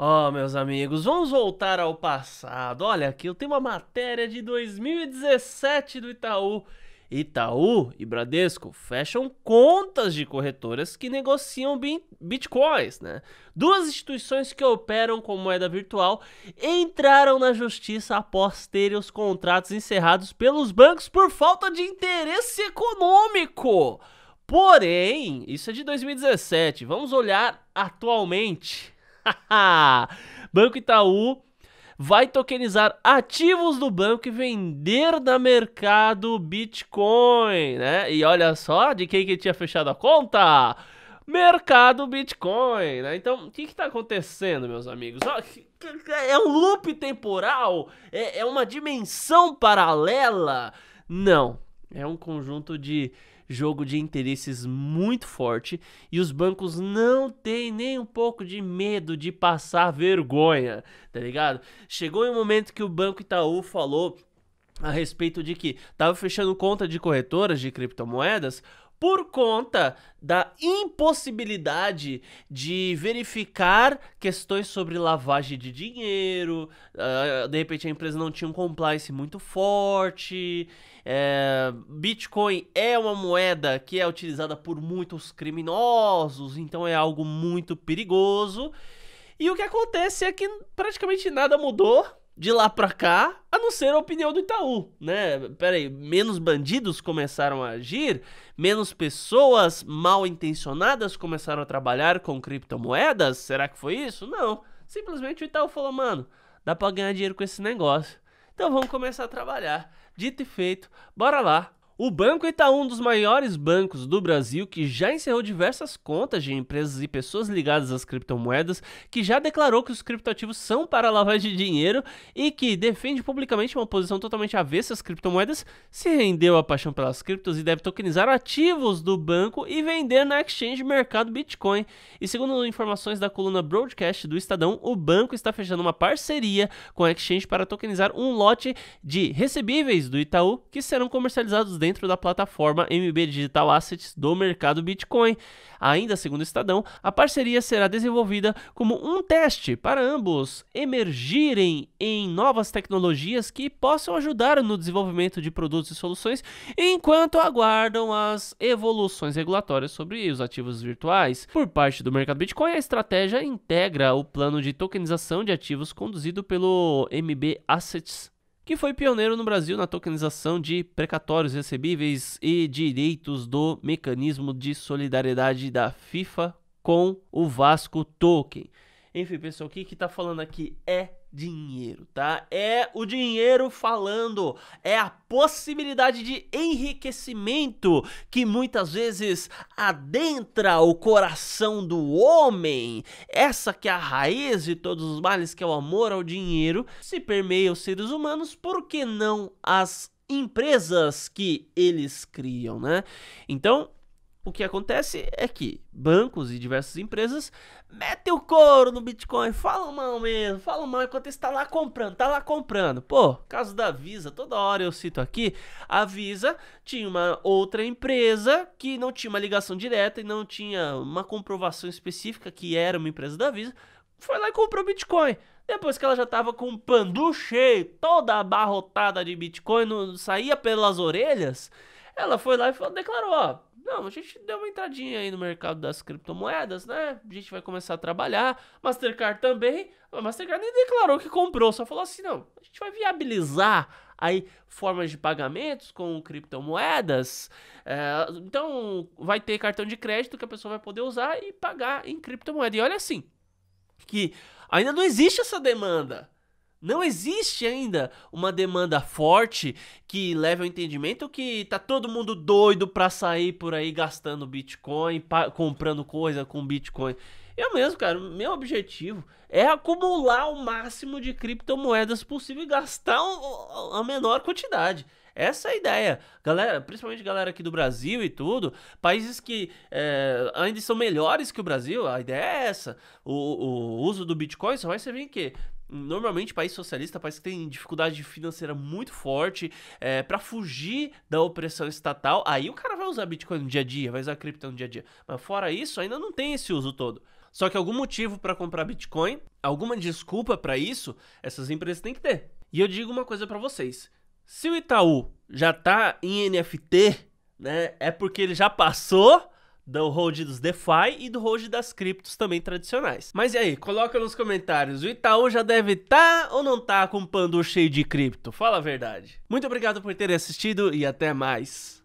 Ó, oh, meus amigos, vamos voltar ao passado. Olha aqui, eu tenho uma matéria de 2017 do Itaú. Itaú e Bradesco fecham contas de corretoras que negociam bitcoins, né? Duas instituições que operam com moeda virtual entraram na justiça após terem os contratos encerrados pelos bancos por falta de interesse econômico. Porém, isso é de 2017. Vamos olhar atualmente. Banco Itaú vai tokenizar ativos do banco e vender na mercado Bitcoin, né? E olha só de quem que tinha fechado a conta. Mercado Bitcoin, né? Então, o que está acontecendo, meus amigos? É um loop temporal? É, é uma dimensão paralela? Não, é um conjunto de jogo de interesses muito forte e os bancos não têm nem um pouco de medo de passar vergonha, tá ligado? Chegou em um momento que o Banco Itaú falou a respeito de que estava fechando conta de corretoras de criptomoedas por conta da impossibilidade de verificar questões sobre lavagem de dinheiro, uh, de repente a empresa não tinha um compliance muito forte, é, Bitcoin é uma moeda que é utilizada por muitos criminosos, então é algo muito perigoso. E o que acontece é que praticamente nada mudou, de lá pra cá, a não ser a opinião do Itaú, né? Peraí, menos bandidos começaram a agir, menos pessoas mal intencionadas começaram a trabalhar com criptomoedas? Será que foi isso? Não. Simplesmente o Itaú falou, mano, dá pra ganhar dinheiro com esse negócio. Então vamos começar a trabalhar. Dito e feito, bora lá o Banco Itaú, um dos maiores bancos do Brasil, que já encerrou diversas contas de empresas e pessoas ligadas às criptomoedas, que já declarou que os criptoativos são para lavagem de dinheiro e que defende publicamente uma posição totalmente avessa às criptomoedas, se rendeu à paixão pelas criptos e deve tokenizar ativos do banco e vender na exchange mercado Bitcoin. E segundo informações da coluna Broadcast do Estadão, o banco está fechando uma parceria com a exchange para tokenizar um lote de recebíveis do Itaú que serão comercializados dentro dentro da plataforma MB Digital Assets do mercado Bitcoin. Ainda segundo o Estadão, a parceria será desenvolvida como um teste para ambos emergirem em novas tecnologias que possam ajudar no desenvolvimento de produtos e soluções, enquanto aguardam as evoluções regulatórias sobre os ativos virtuais. Por parte do mercado Bitcoin, a estratégia integra o plano de tokenização de ativos conduzido pelo MB Assets que foi pioneiro no Brasil na tokenização de precatórios recebíveis e direitos do mecanismo de solidariedade da FIFA com o Vasco Token. Enfim, pessoal, o que está falando aqui é dinheiro, tá? É o dinheiro falando, é a possibilidade de enriquecimento que muitas vezes adentra o coração do homem. Essa que é a raiz de todos os males, que é o amor ao dinheiro, se permeia os seres humanos, por que não as empresas que eles criam, né? Então, o que acontece é que bancos e diversas empresas metem o couro no Bitcoin, falam mal mesmo, falam mal enquanto está lá comprando, tá lá comprando. Pô, caso da Visa, toda hora eu cito aqui, a Visa tinha uma outra empresa que não tinha uma ligação direta e não tinha uma comprovação específica que era uma empresa da Visa, foi lá e comprou Bitcoin. Depois que ela já estava com o pandu cheio, toda abarrotada de Bitcoin, não saía pelas orelhas, ela foi lá e falou, declarou, ó, não, a gente deu uma entradinha aí no mercado das criptomoedas, né? A gente vai começar a trabalhar. Mastercard também. A Mastercard nem declarou que comprou, só falou assim: não, a gente vai viabilizar aí formas de pagamentos com criptomoedas. É, então, vai ter cartão de crédito que a pessoa vai poder usar e pagar em criptomoeda. E olha assim, que ainda não existe essa demanda. Não existe ainda uma demanda forte que leve ao entendimento que tá todo mundo doido para sair por aí gastando Bitcoin, comprando coisa com Bitcoin. Eu mesmo, cara, meu objetivo é acumular o máximo de criptomoedas possível e gastar um, a menor quantidade. Essa é a ideia. Galera, principalmente galera aqui do Brasil e tudo, países que é, ainda são melhores que o Brasil, a ideia é essa. O, o uso do Bitcoin só vai servir em quê? normalmente país socialista, é país que tem dificuldade financeira muito forte, é, para fugir da opressão estatal, aí o cara vai usar Bitcoin no dia a dia, vai usar cripto no dia a dia. Mas fora isso, ainda não tem esse uso todo. Só que algum motivo para comprar Bitcoin, alguma desculpa para isso, essas empresas têm que ter. E eu digo uma coisa para vocês: se o Itaú já tá em NFT, né, é porque ele já passou do hold dos DeFi e do hold das criptos também tradicionais. Mas e aí, coloca nos comentários, o Itaú já deve estar tá ou não tá com o pando cheio de cripto? Fala a verdade. Muito obrigado por terem assistido e até mais.